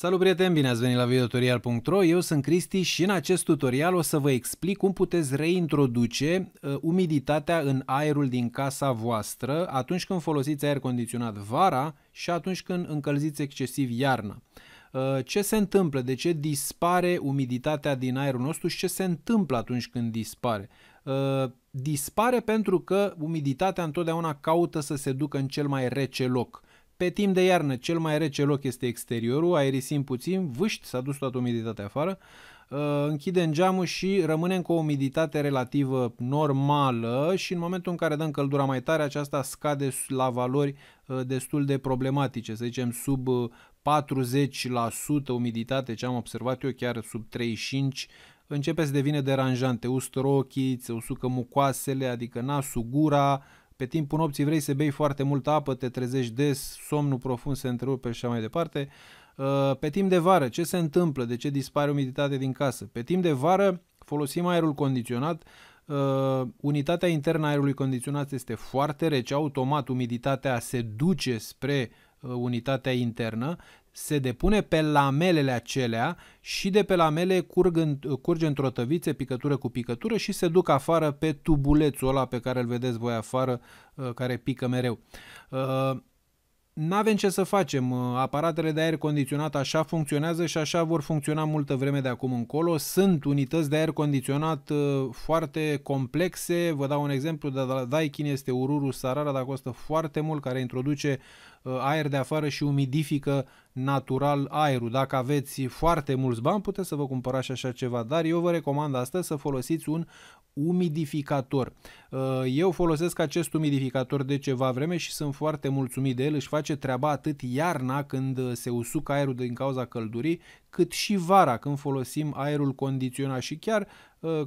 Salut prieteni, bine ați venit la videotutorial.ro, eu sunt Cristi și în acest tutorial o să vă explic cum puteți reintroduce uh, umiditatea în aerul din casa voastră atunci când folosiți aer condiționat vara și atunci când încălziți excesiv iarna. Uh, ce se întâmplă? De ce dispare umiditatea din aerul nostru și ce se întâmplă atunci când dispare? Uh, dispare pentru că umiditatea întotdeauna caută să se ducă în cel mai rece loc – pe timp de iarnă, cel mai rece loc este exteriorul, aerisim puțin, vâști, s-a dus toată umiditatea afară, uh, închidem geamul și rămânem cu o umiditate relativă normală și în momentul în care dăm căldura mai tare, aceasta scade la valori uh, destul de problematice, să zicem sub 40% uh, umiditate, ce am observat eu chiar sub 35, începe să devine deranjante. ustă ochii, se usucă mucoasele, adică nasul, gura, pe timpul nopții vrei să bei foarte multă apă, te trezești des, somnul profund se întrerupe și așa mai departe. Uh, pe timp de vară, ce se întâmplă? De ce dispare umiditate din casă? Pe timp de vară folosim aerul condiționat, Uh, unitatea internă a aerului condiționat este foarte rece, automat umiditatea se duce spre uh, unitatea internă, se depune pe lamelele acelea și de pe lamele curg în, curge într-o tăviță, picătură cu picătură și se duc afară pe tubulețul ăla pe care îl vedeți voi afară, uh, care pică mereu. Uh, n-avem ce să facem. Uh, aparatele de aer condiționat așa funcționează și așa vor funcționa multă vreme de acum încolo. Sunt unități de aer condiționat uh, foarte complexe. Vă dau un exemplu, de Daikin este Ururu Sarara, dar costă foarte mult, care introduce uh, aer de afară și umidifică natural aerul. Dacă aveți foarte mulți bani, puteți să vă cumpărați așa ceva, dar eu vă recomand astăzi să folosiți un umidificator. Uh, eu folosesc acest umidificator de ceva vreme și sunt foarte mulțumit de el, își face treaba atât iarna când se usucă aerul din cauza căldurii, cât și vara când folosim aerul condiționat și chiar uh,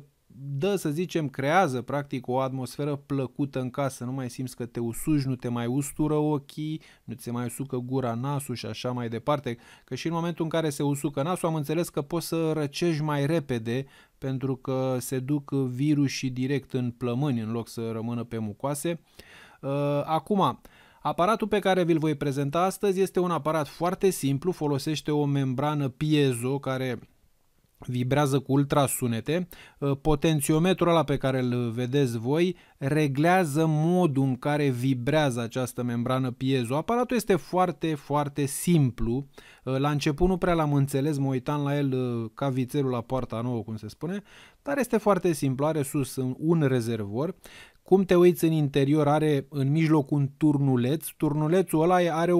dă, să zicem, creează practic o atmosferă plăcută în casă, nu mai simți că te usuci, nu te mai ustură ochii, nu ți se mai usucă gura, nasul și așa mai departe, că și în momentul în care se usucă nasul am înțeles că poți să răcești mai repede pentru că se duc virusii direct în plămâni în loc să rămână pe mucoase. Uh, acum, aparatul pe care vi-l voi prezenta astăzi este un aparat foarte simplu, folosește o membrană piezo care vibrează cu ultrasunete, ă, potențiometrul ăla pe care îl vedeți voi reglează modul în care vibrează această membrană piezo. Aparatul este foarte, foarte simplu. Ă, la început nu prea l-am înțeles, mă uitam la el ă, ca vițelul la poarta nouă, cum se spune, dar este foarte simplu. Are sus un rezervor cum te uiți în interior, are în mijloc un turnuleț. Turnulețul ăla are o,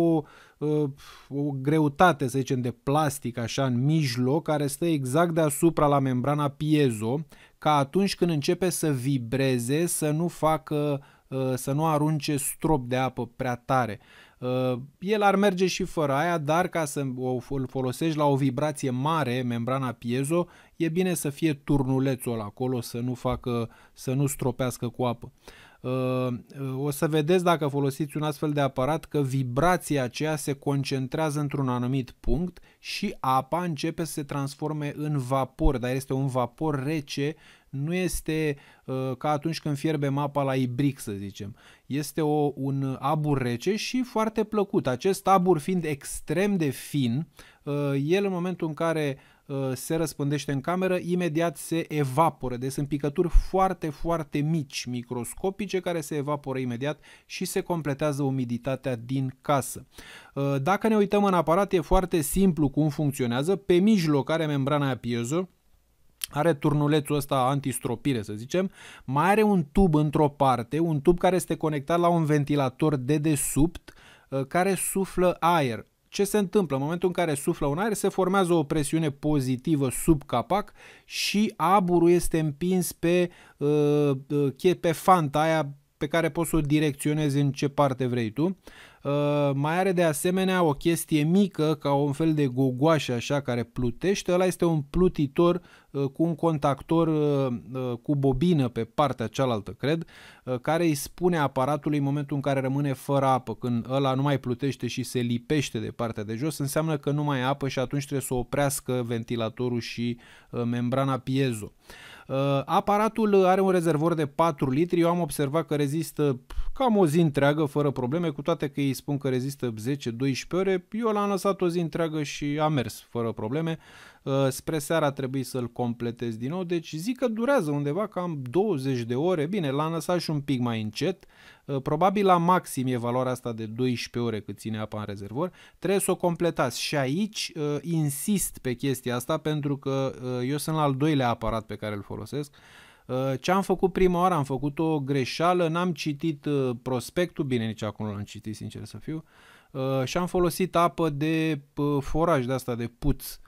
ă, o greutate, să zicem, de plastic așa în mijloc, care stă exact deasupra la membrana piezo, ca atunci când începe să vibreze să nu facă Uh, să nu arunce strop de apă prea tare. Uh, el ar merge și fără aia, dar ca să o folosești la o vibrație mare, membrana piezo, e bine să fie turnulețul acolo, să nu, facă, să nu stropească cu apă. Uh, o să vedeți dacă folosiți un astfel de aparat că vibrația aceea se concentrează într-un anumit punct și apa începe să se transforme în vapor, dar este un vapor rece nu este uh, ca atunci când fierbem apa la ibric, să zicem. Este o, un abur rece și foarte plăcut. Acest abur fiind extrem de fin, uh, el în momentul în care uh, se răspândește în cameră, imediat se evaporă. Deci sunt picături foarte, foarte mici, microscopice, care se evaporă imediat și se completează umiditatea din casă. Uh, dacă ne uităm în aparat, e foarte simplu cum funcționează. Pe mijloc are membrana piezo, are turnulețul ăsta antistropire, să zicem, mai are un tub într-o parte, un tub care este conectat la un ventilator de desubt uh, care suflă aer. Ce se întâmplă? În momentul în care suflă un aer, se formează o presiune pozitivă sub capac și aburul este împins pe, uh, uh, pe fanta aia pe care poți să o direcționezi în ce parte vrei tu. Uh, mai are de asemenea o chestie mică, ca un fel de gogoașă așa care plutește. Ăla este un plutitor uh, cu un contactor uh, cu bobină pe partea cealaltă, cred, care îi spune aparatului în momentul în care rămâne fără apă, când ăla nu mai plutește și se lipește de partea de jos, înseamnă că nu mai e apă și atunci trebuie să oprească ventilatorul și membrana piezo. Aparatul are un rezervor de 4 litri, eu am observat că rezistă cam o zi întreagă fără probleme, cu toate că e ei spun că rezistă 10-12 ore, eu l-am lăsat o zi întreagă și a mers fără probleme. Uh, spre seara trebuie să-l completez din nou, deci zic că durează undeva cam 20 de ore. Bine, l-am lăsat și un pic mai încet. Uh, probabil la maxim e valoarea asta de 12 ore cât ține apa în rezervor. Trebuie să o completați și aici uh, insist pe chestia asta pentru că eu sunt la al doilea aparat pe care îl folosesc. Uh, ce am făcut prima oară? Am făcut o greșeală, n-am citit uh, prospectul, bine, nici acum nu l-am citit, sincer să fiu, uh, și am folosit apă de foraj de asta, de puț.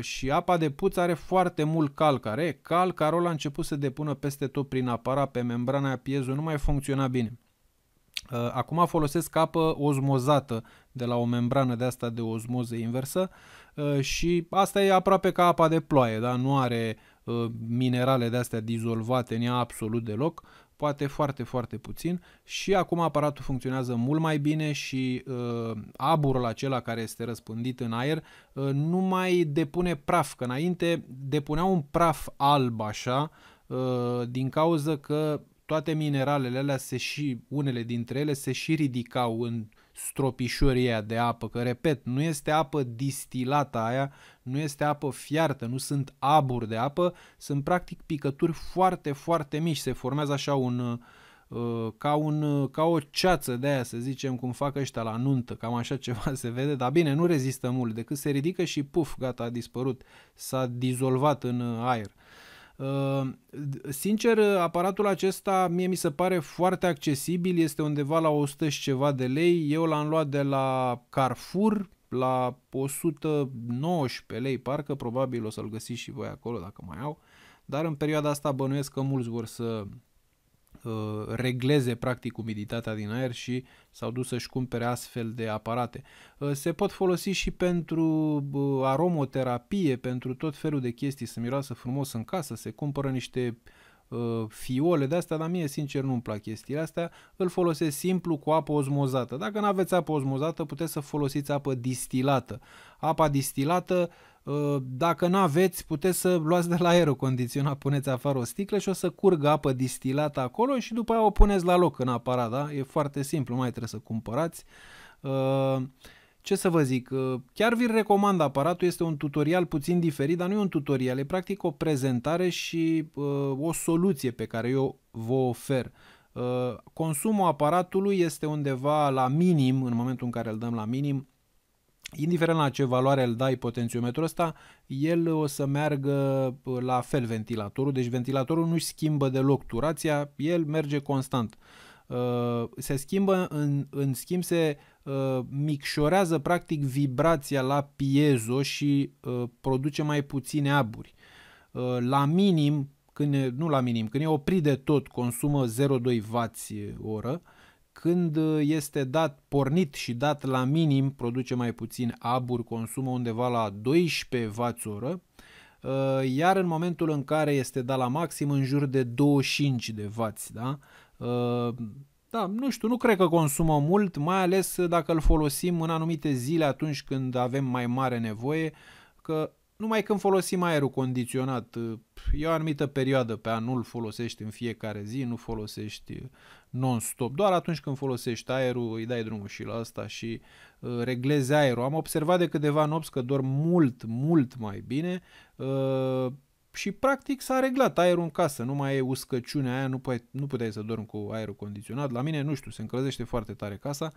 Și apa de puț are foarte mult calcare. Calcarul a început să depună peste tot prin aparat, pe membrana piezului, nu mai funcționa bine. Acum folosesc apă osmozată de la o membrană de asta de osmoză inversă și asta e aproape ca apa de ploaie, da? nu are uh, Uh, minerale de astea dizolvate în ea absolut deloc, poate foarte, foarte puțin și acum aparatul funcționează mult mai bine și uh, aburul acela care este răspândit în aer uh, nu mai depune praf, că înainte depunea un praf alb așa uh, din cauza că toate mineralele alea se și, unele dintre ele se și ridicau în uh, aia de apă, că repet, nu este apă distilată aia, nu este apă fiartă, nu sunt aburi de apă, sunt practic picături foarte, foarte mici, se formează așa un uh, ca, un, uh, ca o ceață de aia, să zicem, cum fac ăștia la nuntă, cam așa ceva se vede, dar bine, nu rezistă mult, decât se ridică și puf, gata, a dispărut, s-a dizolvat în uh, aer. Ehm, sincer, aparatul acesta mie mi se pare foarte accesibil, este undeva la 100 și ceva de lei. Eu l-am luat de la Carrefour la 119 lei, parcă probabil o să-l găsiți și voi acolo dacă mai au, dar în perioada asta bănuiesc că mulți vor să uh, regleze practic umiditatea din aer și s-au dus să-și cumpere astfel de aparate. Uh, se pot folosi și pentru uh, aromoterapie, pentru tot felul de chestii, să miroasă frumos în casă, se cumpără niște uh, Uh, fiole de astea, dar mie sincer nu-mi plac chestiile astea, îl folosesc simplu cu apă osmozată. Dacă nu aveți apă osmozată, puteți să folosiți apă distilată. Apa distilată uh, dacă nu aveți, puteți să luați de la aerul condiționat, puneți afară o sticlă și o să curgă apă distilată acolo și după aia o puneți la loc în aparat, da? E foarte simplu, mai trebuie să cumpărați. Uh, ce să vă zic, uh, chiar vi-l recomand aparatul, este un tutorial puțin diferit, dar nu e un tutorial, e practic o prezentare și uh, o soluție pe care eu vă ofer. Uh, consumul aparatului este undeva la minim, în momentul în care îl dăm la minim, indiferent la ce valoare îl dai potențiometrul ăsta, el o să meargă uh, la fel ventilatorul, deci ventilatorul nu-și schimbă deloc turația, el merge constant. Uh, Uh, se schimbă, în, în schimb se uh, micșorează practic vibrația la piezo și uh, produce mai puține aburi. Uh, la minim, când e, nu la minim, când e oprit de tot, consumă 0,2W oră, când uh, este dat pornit și dat la minim, produce mai puțin aburi, consumă undeva la 12W oră, uh, iar în momentul în care este dat la maxim, în jur de 25 de W, da? Da, nu știu, nu cred că consumă mult, mai ales dacă îl folosim în anumite zile atunci când avem mai mare nevoie, că numai când folosim aerul condiționat, e o anumită perioadă pe an, nu-l folosești în fiecare zi, nu folosești non-stop, doar atunci când folosești aerul îi dai drumul și la asta și uh, reglezi aerul. Am observat de câteva nopți că dorm mult, mult mai bine, uh, și practic s-a reglat aerul în casă, nu mai e uscăciunea aia, nu, pu- nu puteai să dormi cu aerul condiționat. La mine, nu știu, se încălzește foarte tare casa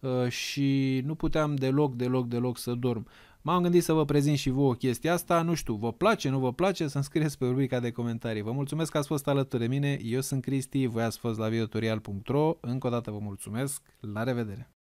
uh, și nu puteam deloc, deloc, deloc să dorm. M-am gândit să vă prezint și vouă chestia asta, nu știu, vă place, nu vă place, să-mi scrieți pe rubrica de comentarii. Vă mulțumesc că ați fost alături de mine, eu sunt Cristi, voi ați fost la videotorial.ro, încă o dată vă mulțumesc, la revedere!